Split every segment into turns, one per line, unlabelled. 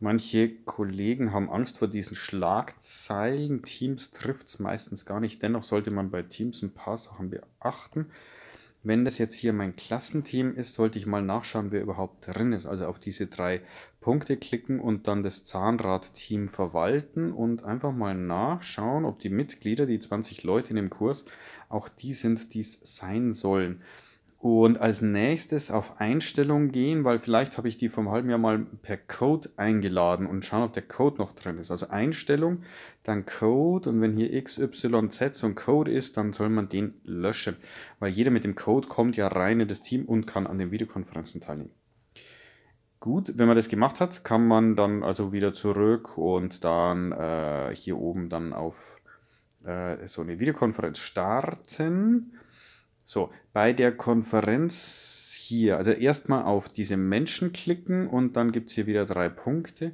Manche Kollegen haben Angst vor diesen Schlagzeilen. Teams trifft es meistens gar nicht. Dennoch sollte man bei Teams ein paar Sachen beachten. Wenn das jetzt hier mein Klassenteam ist, sollte ich mal nachschauen, wer überhaupt drin ist. Also auf diese drei Punkte klicken und dann das Zahnradteam verwalten und einfach mal nachschauen, ob die Mitglieder, die 20 Leute in dem Kurs, auch die sind, die es sein sollen und als nächstes auf Einstellungen gehen, weil vielleicht habe ich die vom halben Jahr mal per Code eingeladen und schauen, ob der Code noch drin ist. Also Einstellung, dann Code und wenn hier XYZ so ein Code ist, dann soll man den löschen, weil jeder mit dem Code kommt ja rein in das Team und kann an den Videokonferenzen teilnehmen. Gut, wenn man das gemacht hat, kann man dann also wieder zurück und dann äh, hier oben dann auf äh, so eine Videokonferenz starten. So, bei der Konferenz hier, also erstmal auf diese Menschen klicken und dann gibt es hier wieder drei Punkte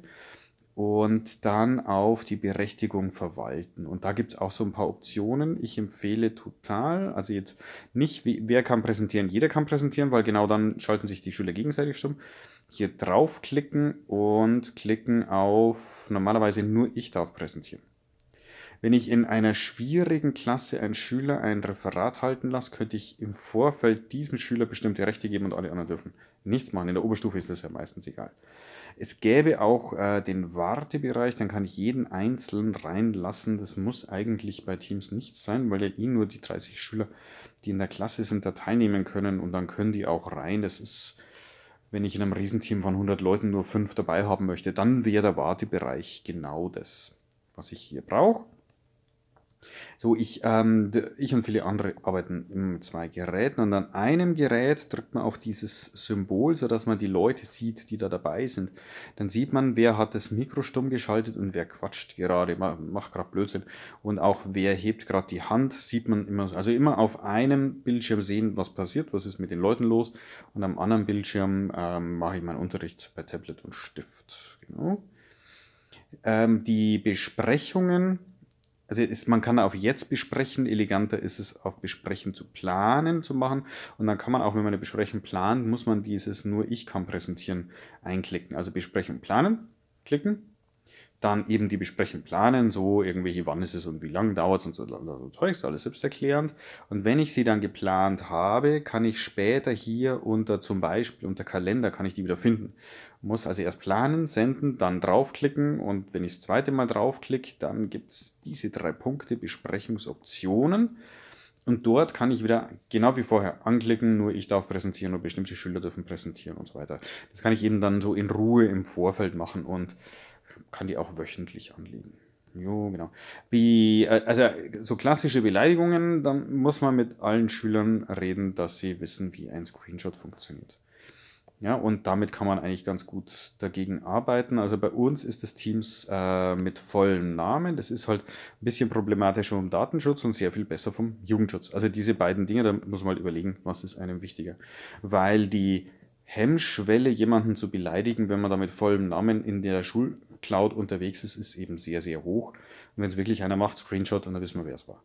und dann auf die Berechtigung verwalten. Und da gibt es auch so ein paar Optionen. Ich empfehle total, also jetzt nicht, wer kann präsentieren, jeder kann präsentieren, weil genau dann schalten sich die Schüler gegenseitig stumm. Hier draufklicken und klicken auf, normalerweise nur ich darf präsentieren. Wenn ich in einer schwierigen Klasse einen Schüler ein Referat halten lasse, könnte ich im Vorfeld diesem Schüler bestimmte Rechte geben und alle anderen dürfen nichts machen. In der Oberstufe ist das ja meistens egal. Es gäbe auch äh, den Wartebereich, dann kann ich jeden einzelnen reinlassen. Das muss eigentlich bei Teams nichts sein, weil ja eh nur die 30 Schüler, die in der Klasse sind, da teilnehmen können und dann können die auch rein. Das ist, wenn ich in einem Riesenteam von 100 Leuten nur 5 dabei haben möchte, dann wäre der Wartebereich genau das, was ich hier brauche. So, ich, ähm, ich und viele andere arbeiten mit zwei Geräten und an einem Gerät drückt man auf dieses Symbol, sodass man die Leute sieht, die da dabei sind. Dann sieht man, wer hat das Mikro stumm geschaltet und wer quatscht gerade, macht gerade Blödsinn. Und auch wer hebt gerade die Hand, sieht man immer. Also immer auf einem Bildschirm sehen, was passiert, was ist mit den Leuten los. Und am anderen Bildschirm ähm, mache ich meinen Unterricht bei Tablet und Stift. Genau. Ähm, die Besprechungen also ist, man kann auf jetzt besprechen, eleganter ist es auf besprechen zu planen zu machen. Und dann kann man auch, wenn man eine Besprechung plant, muss man dieses nur ich kann präsentieren einklicken. Also besprechen planen, klicken. Dann eben die Besprechen planen, so irgendwelche, wann ist es und wie lange dauert es und so, so Zeugs, alles selbsterklärend. Und wenn ich sie dann geplant habe, kann ich später hier unter zum Beispiel unter Kalender, kann ich die wieder finden muss also erst planen, senden, dann draufklicken und wenn ich das zweite Mal draufklicke, dann gibt es diese drei Punkte Besprechungsoptionen und dort kann ich wieder genau wie vorher anklicken, nur ich darf präsentieren und bestimmte Schüler dürfen präsentieren und so weiter. Das kann ich eben dann so in Ruhe im Vorfeld machen und kann die auch wöchentlich anlegen. Jo, genau. Wie, äh, also so klassische Beleidigungen, dann muss man mit allen Schülern reden, dass sie wissen, wie ein Screenshot funktioniert. Ja, und damit kann man eigentlich ganz gut dagegen arbeiten. Also bei uns ist das Teams äh, mit vollem Namen. Das ist halt ein bisschen problematischer vom Datenschutz und sehr viel besser vom Jugendschutz. Also diese beiden Dinge, da muss man halt überlegen, was ist einem wichtiger. Weil die Hemmschwelle, jemanden zu beleidigen, wenn man da mit vollem Namen in der Schulcloud unterwegs ist, ist eben sehr, sehr hoch. Und wenn es wirklich einer macht, Screenshot und dann wissen wir, wer es war.